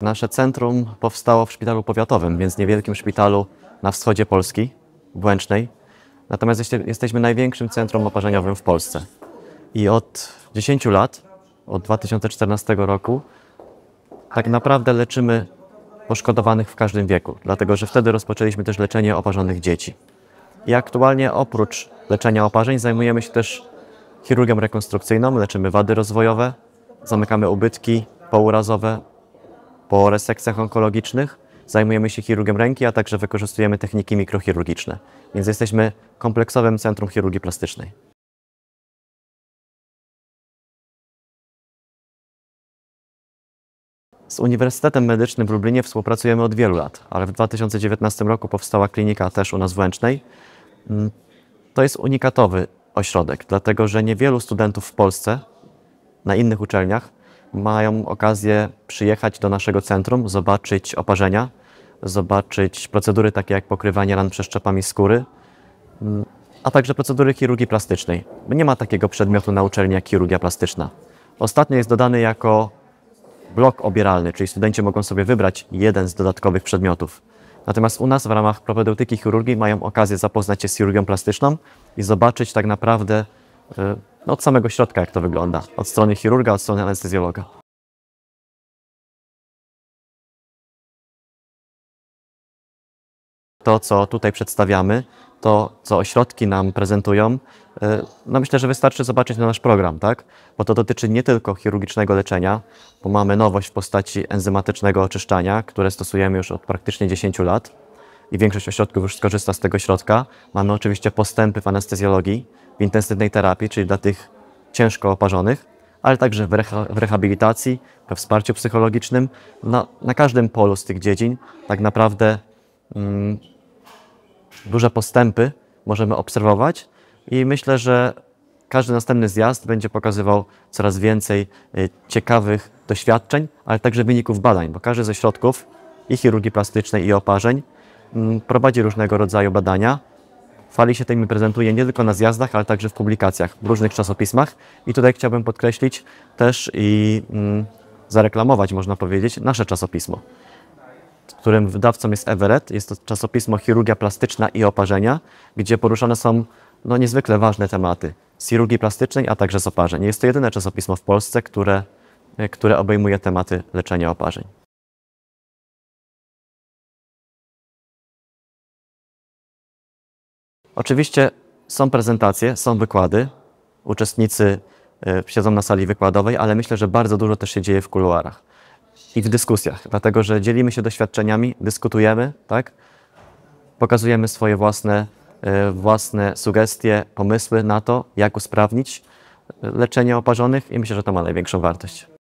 Nasze centrum powstało w szpitalu powiatowym, więc niewielkim szpitalu na wschodzie Polski, Błęcznej. Natomiast jesteśmy największym centrum oparzeniowym w Polsce. I od 10 lat, od 2014 roku, tak naprawdę leczymy poszkodowanych w każdym wieku, dlatego że wtedy rozpoczęliśmy też leczenie oparzonych dzieci. I aktualnie oprócz leczenia oparzeń zajmujemy się też chirurgią rekonstrukcyjną, leczymy wady rozwojowe, zamykamy ubytki pourazowe, po resekcjach onkologicznych zajmujemy się chirurgiem ręki, a także wykorzystujemy techniki mikrochirurgiczne, więc jesteśmy kompleksowym centrum chirurgii plastycznej. Z Uniwersytetem Medycznym w Lublinie współpracujemy od wielu lat, ale w 2019 roku powstała klinika też u nas w Łęcznej. Mm, to jest unikatowy ośrodek, dlatego że niewielu studentów w Polsce na innych uczelniach mają okazję przyjechać do naszego centrum, zobaczyć oparzenia, zobaczyć procedury takie jak pokrywanie ran przeszczepami skóry, mm, a także procedury chirurgii plastycznej. Nie ma takiego przedmiotu na uczelni jak chirurgia plastyczna. Ostatnio jest dodany jako blok obieralny, czyli studenci mogą sobie wybrać jeden z dodatkowych przedmiotów. Natomiast u nas w ramach propedeutyki chirurgii mają okazję zapoznać się z chirurgią plastyczną i zobaczyć tak naprawdę y, no od samego środka, jak to wygląda. Od strony chirurga, od strony anestezjologa. To, co tutaj przedstawiamy, to, co ośrodki nam prezentują, y, no myślę, że wystarczy zobaczyć na nasz program, tak? Bo to dotyczy nie tylko chirurgicznego leczenia, bo mamy nowość w postaci enzymatycznego oczyszczania, które stosujemy już od praktycznie 10 lat i większość ośrodków już skorzysta z tego środka. Mamy oczywiście postępy w anestezjologii, w intensywnej terapii, czyli dla tych ciężko oparzonych, ale także w, reha w rehabilitacji, we wsparciu psychologicznym. Na, na, każdym polu z tych dziedzin tak naprawdę mm, duże postępy możemy obserwować i myślę, że każdy następny zjazd będzie pokazywał coraz więcej y, ciekawych doświadczeń, ale także wyników badań, bo każdy ze środków i chirurgii plastycznej, i oparzeń Mm, prowadzi różnego rodzaju badania. Fali się tymi prezentuje nie tylko na zjazdach, ale także w publikacjach, w różnych czasopismach. I tutaj chciałbym podkreślić też i mm, zareklamować, można powiedzieć, nasze czasopismo, którym wydawcą jest Everett. Jest to czasopismo Chirurgia Plastyczna i Oparzenia, gdzie poruszane są no, niezwykle ważne tematy z chirurgii plastycznej, a także z oparzeń. Jest to jedyne czasopismo w Polsce, które, które obejmuje tematy leczenia oparzeń. Oczywiście są prezentacje, są wykłady, uczestnicy e, siedzą na sali wykładowej, ale myślę, że bardzo dużo też się dzieje w kuluarach i w dyskusjach, dlatego że dzielimy się doświadczeniami, dyskutujemy, tak? Pokazujemy swoje własne, e, własne sugestie, pomysły na to, jak usprawnić e, leczenie oparzonych i myślę, że to ma największą wartość.